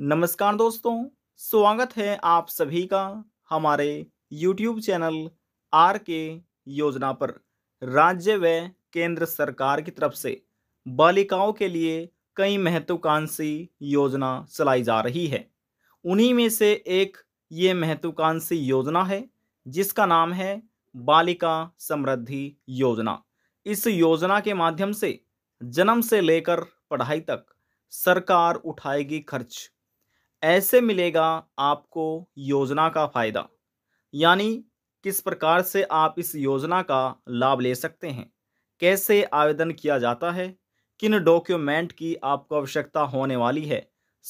नमस्कार दोस्तों स्वागत है आप सभी का हमारे YouTube चैनल आर के योजना पर राज्य व केंद्र सरकार की तरफ से बालिकाओं के लिए कई महत्वाकांक्षी योजना चलाई जा रही है उन्हीं में से एक ये महत्वाकांक्षी योजना है जिसका नाम है बालिका समृद्धि योजना इस योजना के माध्यम से जन्म से लेकर पढ़ाई तक सरकार उठाएगी खर्च ऐसे मिलेगा आपको योजना का फायदा यानी किस प्रकार से आप इस योजना का लाभ ले सकते हैं कैसे आवेदन किया जाता है किन डॉक्यूमेंट की आपको आवश्यकता होने वाली है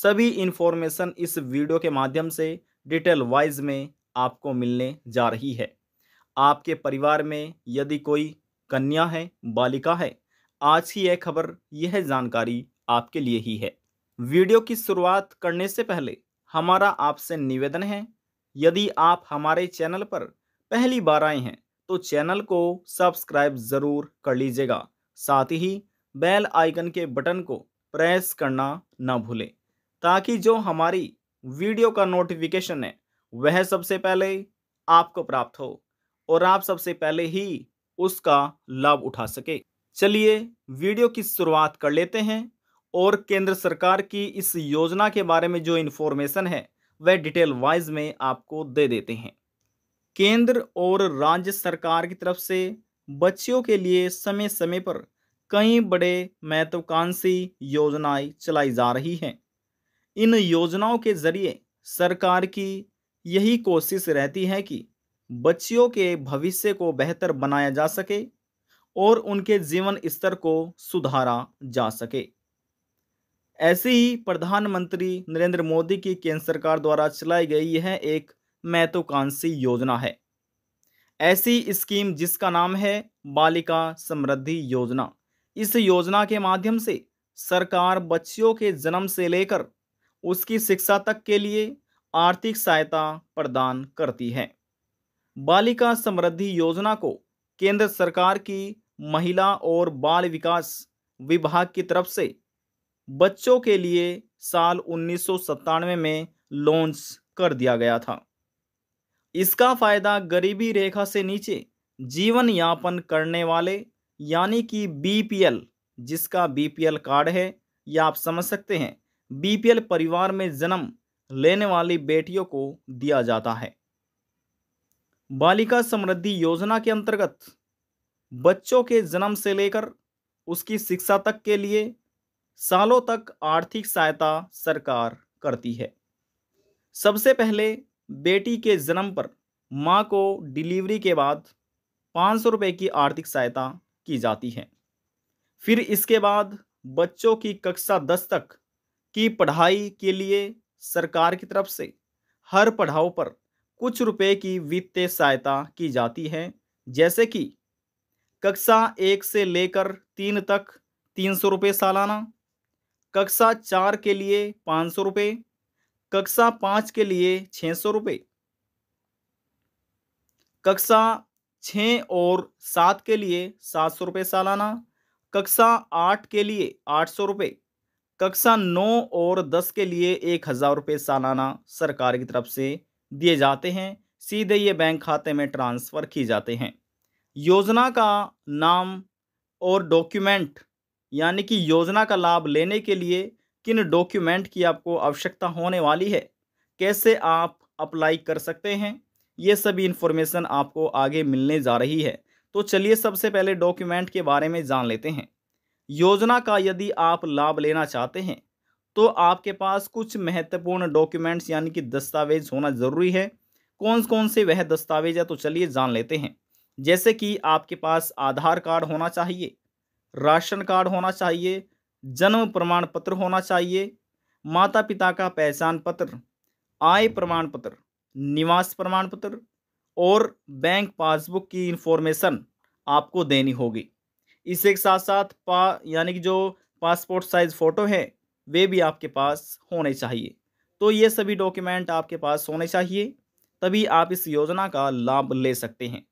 सभी इन्फॉर्मेशन इस वीडियो के माध्यम से डिटेल वाइज में आपको मिलने जा रही है आपके परिवार में यदि कोई कन्या है बालिका है आज ही यह खबर यह जानकारी आपके लिए ही है वीडियो की शुरुआत करने से पहले हमारा आपसे निवेदन है यदि आप हमारे चैनल पर पहली बार आए हैं तो चैनल को सब्सक्राइब ज़रूर कर लीजिएगा साथ ही बेल आइकन के बटन को प्रेस करना ना भूलें ताकि जो हमारी वीडियो का नोटिफिकेशन है वह सबसे पहले आपको प्राप्त हो और आप सबसे पहले ही उसका लाभ उठा सके चलिए वीडियो की शुरुआत कर लेते हैं और केंद्र सरकार की इस योजना के बारे में जो इन्फॉर्मेशन है वह डिटेल वाइज में आपको दे देते हैं केंद्र और राज्य सरकार की तरफ से बच्चियों के लिए समय समय पर कई बड़े महत्वाकांक्षी योजनाएं चलाई जा रही हैं इन योजनाओं के जरिए सरकार की यही कोशिश रहती है कि बच्चियों के भविष्य को बेहतर बनाया जा सके और उनके जीवन स्तर को सुधारा जा सके ऐसे ही प्रधानमंत्री नरेंद्र मोदी की केंद्र सरकार द्वारा चलाई गई यह एक महत्वाकांक्षी योजना है ऐसी स्कीम जिसका नाम है बालिका समृद्धि योजना इस योजना के माध्यम से सरकार बच्चियों के जन्म से लेकर उसकी शिक्षा तक के लिए आर्थिक सहायता प्रदान करती है बालिका समृद्धि योजना को केंद्र सरकार की महिला और बाल विकास विभाग की तरफ से बच्चों के लिए साल उन्नीस में लॉन्च कर दिया गया था इसका फायदा गरीबी रेखा से नीचे जीवन यापन करने वाले यानी कि बीपीएल जिसका बीपीएल कार्ड है या आप समझ सकते हैं बीपीएल परिवार में जन्म लेने वाली बेटियों को दिया जाता है बालिका समृद्धि योजना के अंतर्गत बच्चों के जन्म से लेकर उसकी शिक्षा तक के लिए सालों तक आर्थिक सहायता सरकार करती है सबसे पहले बेटी के जन्म पर मां को डिलीवरी के बाद पाँच सौ रुपये की आर्थिक सहायता की जाती है फिर इसके बाद बच्चों की कक्षा दस तक की पढ़ाई के लिए सरकार की तरफ से हर पढ़ाओ पर कुछ रुपए की वित्तीय सहायता की जाती है जैसे कि कक्षा एक से लेकर तीन तक तीन सौ रुपये सालाना कक्षा चार के लिए पाँच सौ रुपये कक्षा पाँच के लिए छः सौ रुपये कक्षा छ और सात के लिए सात सौ रुपये सालाना कक्षा आठ के लिए आठ सौ रुपये कक्षा नौ और दस के लिए एक हज़ार रुपये सालाना सरकार की तरफ से दिए जाते हैं सीधे ये बैंक खाते में ट्रांसफ़र किए जाते हैं योजना का नाम और डॉक्यूमेंट यानी कि योजना का लाभ लेने के लिए किन डॉक्यूमेंट की आपको आवश्यकता होने वाली है कैसे आप अप्लाई कर सकते हैं ये सभी इन्फॉर्मेशन आपको आगे मिलने जा रही है तो चलिए सबसे पहले डॉक्यूमेंट के बारे में जान लेते हैं योजना का यदि आप लाभ लेना चाहते हैं तो आपके पास कुछ महत्वपूर्ण डॉक्यूमेंट्स यानी कि दस्तावेज होना ज़रूरी है कौन कौन से वह दस्तावेज है तो चलिए जान लेते हैं जैसे कि आपके पास आधार कार्ड होना चाहिए राशन कार्ड होना चाहिए जन्म प्रमाण पत्र होना चाहिए माता पिता का पहचान पत्र आय प्रमाण पत्र निवास प्रमाण पत्र और बैंक पासबुक की इन्फॉर्मेशन आपको देनी होगी इसके साथ साथ पा यानी कि जो पासपोर्ट साइज फ़ोटो है वे भी आपके पास होने चाहिए तो ये सभी डॉक्यूमेंट आपके पास होने चाहिए तभी आप इस योजना का लाभ ले सकते हैं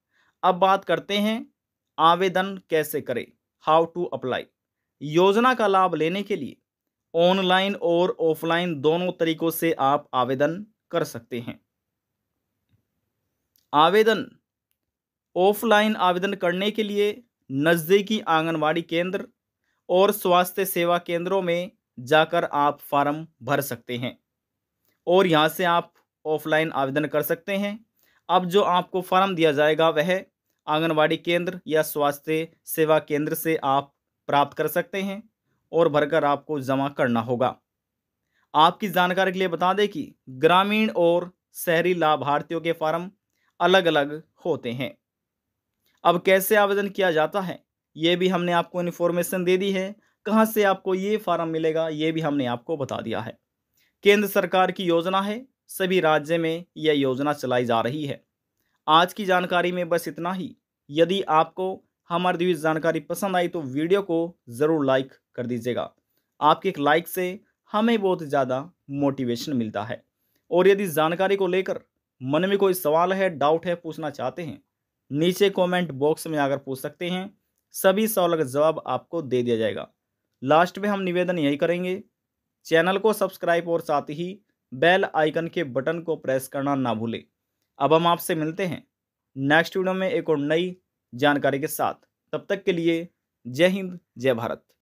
अब बात करते हैं आवेदन कैसे करें हाउ टू अप्लाई योजना का लाभ लेने के लिए ऑनलाइन और ऑफलाइन दोनों तरीकों से आप आवेदन कर सकते हैं आवेदन ऑफलाइन आवेदन करने के लिए नज़दीकी आंगनवाड़ी केंद्र और स्वास्थ्य सेवा केंद्रों में जाकर आप फार्म भर सकते हैं और यहाँ से आप ऑफलाइन आवेदन कर सकते हैं अब जो आपको फार्म दिया जाएगा वह आंगनवाड़ी केंद्र या स्वास्थ्य सेवा केंद्र से आप प्राप्त कर सकते हैं और भरकर आपको जमा करना होगा आपकी जानकारी के लिए बता दें कि ग्रामीण और शहरी लाभार्थियों के फार्म अलग अलग होते हैं अब कैसे आवेदन किया जाता है ये भी हमने आपको इन्फॉर्मेशन दे दी है कहाँ से आपको ये फार्म मिलेगा ये भी हमने आपको बता दिया है केंद्र सरकार की योजना है सभी राज्य में यह योजना चलाई जा रही है आज की जानकारी में बस इतना ही यदि आपको हमारी दिव्य जानकारी पसंद आई तो वीडियो को ज़रूर लाइक कर दीजिएगा आपके एक लाइक से हमें बहुत ज़्यादा मोटिवेशन मिलता है और यदि जानकारी को लेकर मन में कोई सवाल है डाउट है पूछना चाहते हैं नीचे कमेंट बॉक्स में आकर पूछ सकते हैं सभी सवाल का जवाब आपको दे दिया जाएगा लास्ट में हम निवेदन यही करेंगे चैनल को सब्सक्राइब और साथ ही बेल आइकन के बटन को प्रेस करना ना भूलें अब हम आपसे मिलते हैं नेक्स्ट वीडियो में एक और नई जानकारी के साथ तब तक के लिए जय हिंद जय भारत